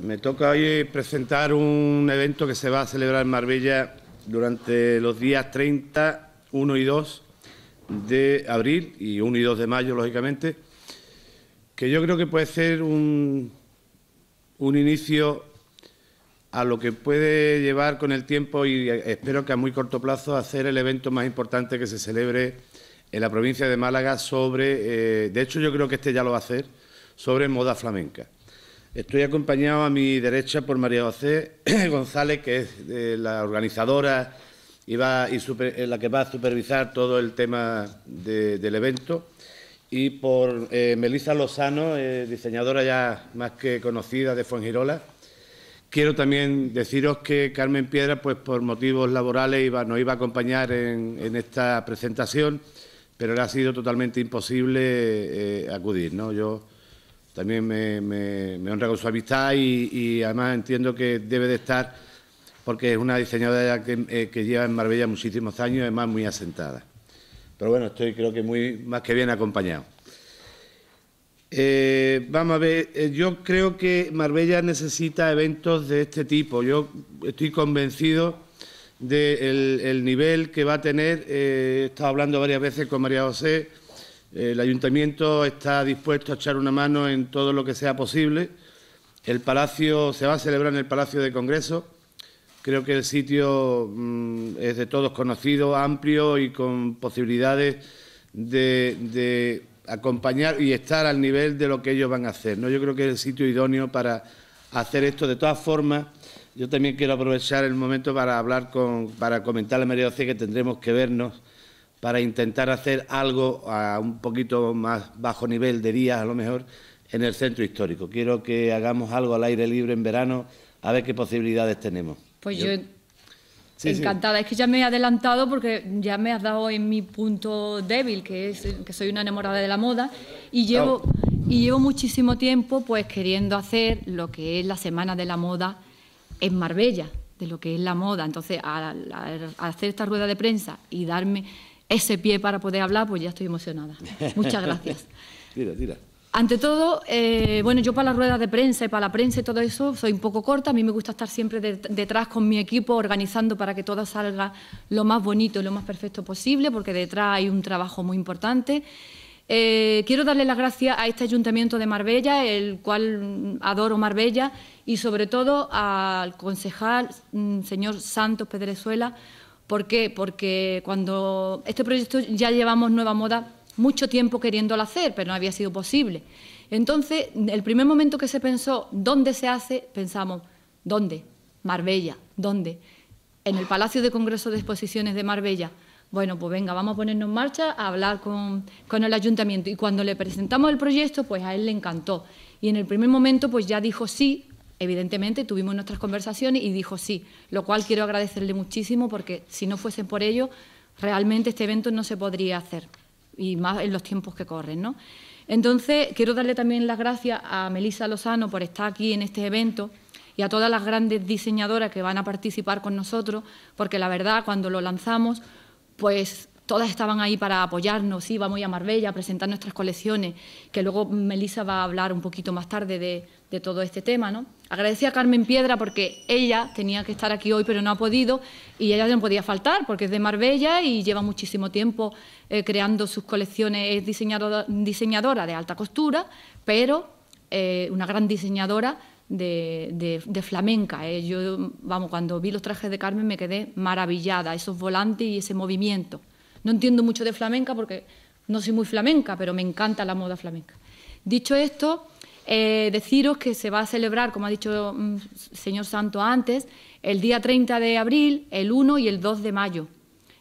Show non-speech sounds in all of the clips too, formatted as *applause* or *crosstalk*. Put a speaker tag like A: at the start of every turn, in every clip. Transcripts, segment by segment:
A: Me toca hoy presentar un evento que se va a celebrar en Marbella durante los días 30, 1 y 2 de abril y 1 y 2 de mayo, lógicamente, que yo creo que puede ser un, un inicio a lo que puede llevar con el tiempo y espero que a muy corto plazo hacer el evento más importante que se celebre en la provincia de Málaga sobre, eh, de hecho yo creo que este ya lo va a hacer, sobre moda flamenca. Estoy acompañado a mi derecha por María José *clears throat* González, que es eh, la organizadora y, eh, la que va a supervisar todo el tema del evento, y por eh, Melissa Melisa Lozano, diseñadora ya más que conocida de Fuengirola. Quiero también deciros que Carmen Piedra, pues por motivos laborales, iba, nos iba a acompañar en, esta presentación, pero le ha sido totalmente imposible acudir. ¿no? Yo, también me, honra con su amistad y, además entiendo que debe de estar porque es una diseñadora eh, que, lleva en Marbella muchísimos años, además muy asentada. Pero bueno, estoy creo que muy más que bien acompañado. Eh, vamos a ver, eh, yo creo que Marbella necesita eventos de este tipo. Yo estoy convencido del nivel que va a tener. he estado hablando varias veces con María José el ayuntamiento está dispuesto a echar una mano en todo lo que sea posible. El palacio se va a celebrar en el Palacio de Congreso. Creo que el sitio mm, es de todos conocido, amplio y con posibilidades de, acompañar y estar al nivel de lo que ellos van a hacer. ¿no? Yo creo que es el sitio idóneo para hacer esto. De todas formas, yo también quiero aprovechar el momento para hablar con, para comentar la c que tendremos que vernos para intentar hacer algo a un poquito más bajo nivel de días, a lo mejor, en el centro histórico. Quiero que hagamos algo al aire libre en verano, a ver qué posibilidades tenemos. Pues yo, encantada,
B: es que ya me he adelantado porque ya me has dado en mi punto débil, que es que soy una enamorada de la moda, y llevo, y llevo muchísimo tiempo pues queriendo hacer lo que es la Semana de la Moda en Marbella de lo que es la moda. Entonces, hacer esta rueda de prensa y darme ese pie para poder hablar, pues ya estoy emocionada. Muchas gracias.
A: *laughs* tira, tira.
B: Ante todo, eh, bueno, yo para las ruedas de prensa y para la prensa y todo eso soy un poco corta. A mí me gusta estar siempre detrás con mi equipo organizando para que todo salga lo más bonito y lo más perfecto posible, porque detrás hay un trabajo muy importante. Eh, quiero darle las gracias a este Ayuntamiento de Marbella, el cual adoro Marbella, y sobre todo al concejal, mm, señor Santos Pedrezuela, ¿Por qué? Porque cuando este proyecto ya llevamos Nueva Moda mucho tiempo queriéndolo hacer, pero no había sido posible. Entonces, el primer momento que se pensó dónde se hace, pensamos, ¿dónde? Marbella, ¿dónde? En el Palacio de Congreso de Exposiciones de Marbella. Bueno, pues venga, vamos a ponernos en marcha a hablar con, con, el ayuntamiento. Y cuando le presentamos el proyecto, pues a él le encantó. Y en el primer momento, pues ya dijo sí evidentemente tuvimos nuestras conversaciones y dijo sí, lo cual quiero agradecerle muchísimo porque si no fuese por ello, realmente este evento no se podría hacer y más en los tiempos que corren, Entonces, quiero darle también las gracias a Melisa Lozano por estar aquí en este evento y a todas las grandes diseñadoras que van a participar con nosotros, porque la verdad, cuando lo lanzamos, pues todas estaban ahí para apoyarnos, íbamos vamos a Marbella a presentar nuestras colecciones, que luego Melisa va a hablar un poquito más tarde de, todo este tema. ¿no? Agradecí a Carmen Piedra porque ella tenía que estar aquí hoy, pero no ha podido, y ella no podía faltar porque es de Marbella y lleva muchísimo tiempo eh, creando sus colecciones, es diseñadora, de alta costura, pero eh, una gran diseñadora de, flamenca. ¿eh? Yo, vamos, cuando vi los trajes de Carmen me quedé maravillada, esos volantes y ese movimiento. No entiendo mucho de flamenca porque no soy muy flamenca, pero me encanta la moda flamenca. Dicho esto, eh, deciros que se va a celebrar, como ha dicho el mm, señor Santo antes, el día 30 de abril, el 1 y el 2 de mayo,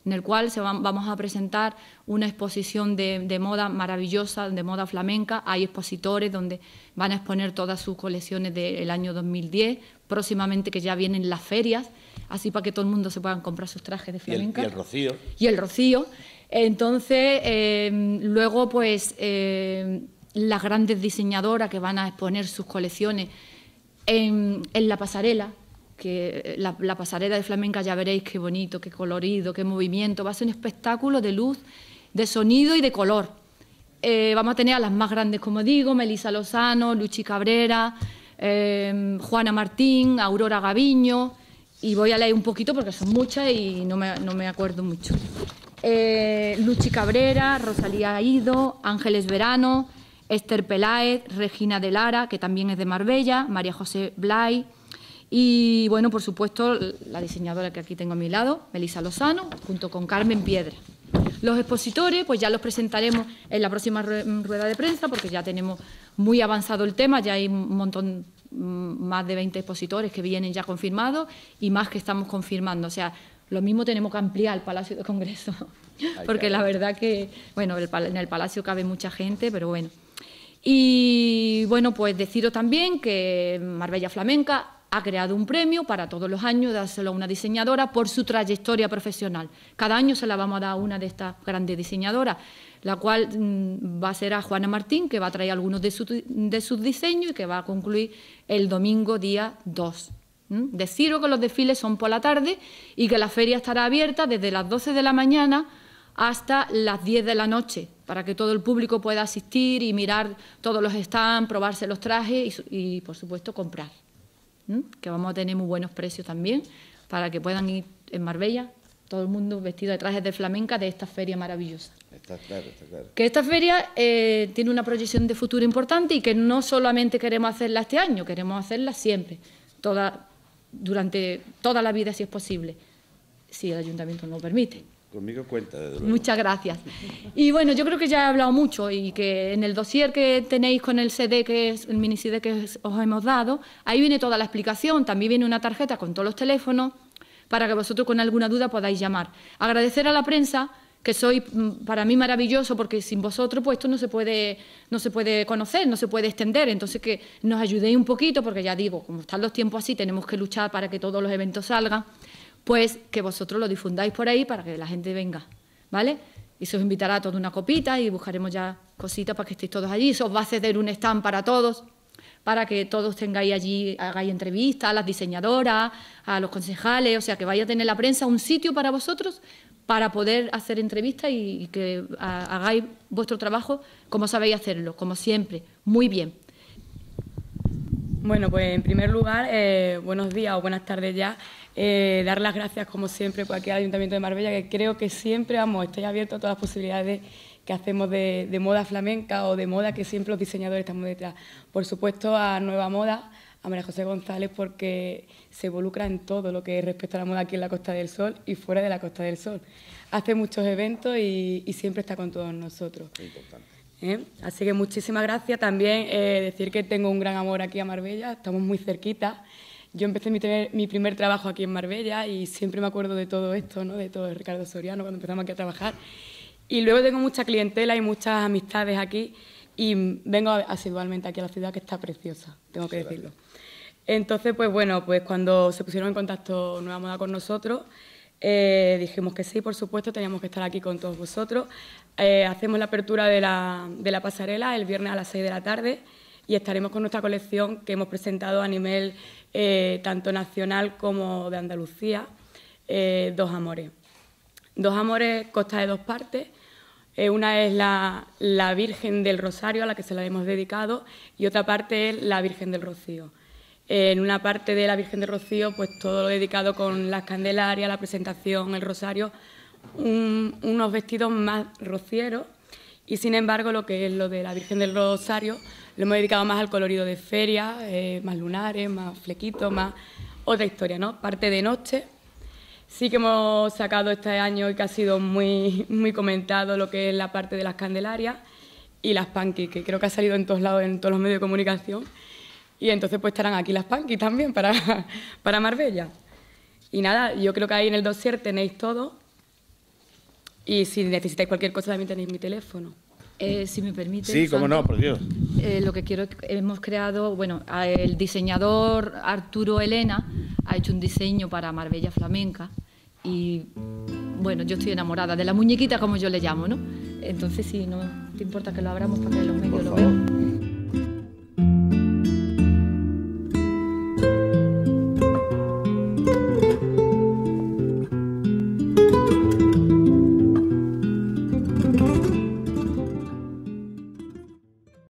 B: en el cual se vamos a presentar una exposición de, de, moda maravillosa, de moda flamenca. Hay expositores donde van a exponer todas sus colecciones del año 2010, próximamente que ya vienen las ferias así para que todo el mundo se puedan comprar sus trajes de flamenca. Y el, rocío. Y el rocío. Entonces, em, luego, pues, em, las grandes diseñadoras que van a exponer sus colecciones en, la pasarela, que eh, la, pasarela de flamenca ya veréis qué bonito, qué colorido, qué movimiento, va a ser un espectáculo de luz, de sonido y de color. Eh, vamos a tener a las más grandes, como digo, Melisa Lozano, Luchi Cabrera, em, Juana Martín, Aurora Gaviño, y voy a leer un poquito porque son muchas y no me, acuerdo mucho. Eh, Luchi Cabrera, Rosalía Aido, Ángeles Verano, Esther Peláez, Regina de Lara, que también es de Marbella, María José Blay y, bueno, por supuesto, la diseñadora que aquí tengo a mi lado, Melisa Lozano, junto con Carmen Piedra. Los expositores, pues ya los presentaremos en la próxima rueda de prensa porque ya tenemos muy avanzado el tema, ya hay un montón Mm, más de 20 expositores que vienen ya confirmados y más que estamos confirmando. O sea, lo mismo tenemos que ampliar el Palacio de Congreso, porque la verdad que, bueno, en el Palacio cabe mucha gente, pero bueno. Y bueno, pues decido también que Marbella Flamenca ha creado un premio para todos los años, dárselo a una diseñadora por su trayectoria profesional. Cada año se la vamos a dar a una de estas grandes diseñadoras, la cual mm, va a ser a Juana Martín, que va a traer algunos de, sus diseños y que va a concluir el domingo día 2. ¿Mm? Decirlo que los desfiles son por la tarde y que la feria estará abierta desde las 12 de la mañana hasta las 10 de la noche, para que todo el público pueda asistir y mirar todos los stands, probarse los trajes y por supuesto, comprar que vamos a tener muy buenos precios también, para que puedan ir en Marbella, todo el mundo vestido de trajes de flamenca de esta feria maravillosa. Que esta feria eh, tiene una proyección de futuro importante y que no solamente queremos hacerla este año, queremos hacerla siempre, toda, durante toda la vida si es posible, si el ayuntamiento nos permite.
A: Conmigo cuenta, desde Muchas
B: gracias. Y bueno, yo creo que ya he hablado mucho y que en el dossier que tenéis con el CD, que es el mini CD que os hemos dado, ahí viene toda la explicación. También viene una tarjeta con todos los teléfonos para que vosotros con alguna duda podáis llamar. Agradecer a la prensa que soy mm, para mí maravilloso porque sin vosotros pues esto no se puede no se puede conocer, no se puede extender, entonces que nos ayudéis un poquito porque ya digo, como están los tiempos así, tenemos que luchar para que todos los eventos salgan pues que vosotros lo difundáis por ahí para que la gente venga, ¿vale? Y se os invitará a toda una copita y buscaremos ya cositas para que estéis todos allí. Se os va a ceder un stand para todos, para que todos tengáis allí, hagáis entrevistas a las diseñadoras, a los concejales, o sea, que vaya a tener la prensa un sitio para vosotros para poder hacer entrevistas y, que hagáis vuestro trabajo como sabéis hacerlo, como siempre, muy bien.
C: Bueno, pues en primer lugar, eh, buenos días o buenas tardes ya. Eh, dar las gracias, como siempre, por aquí al Ayuntamiento de Marbella, que creo que siempre, vamos, estoy abierto a todas las posibilidades que hacemos de, moda flamenca o de moda que siempre los diseñadores estamos detrás. Por supuesto, a Nueva Moda, a María José González, porque se involucra en todo lo que respecta a la moda aquí en la Costa del Sol y fuera de la Costa del Sol. Hace muchos eventos y, siempre está con todos nosotros. Importante. ¿eh? Así que muchísimas gracias. También eh, decir que tengo un gran amor aquí a Marbella, estamos muy cerquita. Yo empecé mi, primer trabajo aquí en Marbella y siempre me acuerdo de todo esto, ¿no? de todo Ricardo Soriano cuando empezamos aquí a trabajar. Y luego tengo mucha clientela y muchas amistades aquí y vengo asidualmente aquí a la ciudad que está preciosa, tengo que decirlo. Entonces, pues bueno, pues cuando se pusieron en contacto Nueva Moda con nosotros, eh, dijimos que sí, por supuesto, teníamos que estar aquí con todos vosotros. Eh, hacemos la apertura de la, pasarela el viernes a las 6 de la tarde y estaremos con nuestra colección que hemos presentado a nivel eh, tanto nacional como de Andalucía, Dos Amores. Dos Amores consta de dos partes. una es la Virgen del Rosario, a la que se la hemos dedicado, y otra parte es la Virgen del Rocío en una parte de la Virgen de Rocío, pues todo lo dedicado con las candelarias, la presentación, el rosario, unos vestidos más rocieros y sin embargo lo que es lo de la Virgen del Rosario lo hemos dedicado más al colorido de feria, eh, más lunares, más flequitos, más otra historia, ¿no? Parte de noche. Sí que hemos sacado este año y que ha sido muy, comentado lo que es la parte de las candelarias y las panquis, que creo que ha salido en todos lados, en todos los medios de comunicación. Y entonces pues estarán aquí las Panky también para, *laughs* para Marbella. Y nada, yo creo que ahí en el dossier tenéis todo. Y si necesitáis cualquier cosa también tenéis mi teléfono. Eh, si me
B: permite. Sí, cómo no, por Dios. Eh, lo que quiero, hemos creado, bueno, el diseñador Arturo Elena ha hecho un diseño para Marbella Flamenca y, bueno, yo estoy enamorada de la muñequita, como yo le llamo, ¿no? Entonces, si no te importa que lo abramos
C: para que los medios lo vean.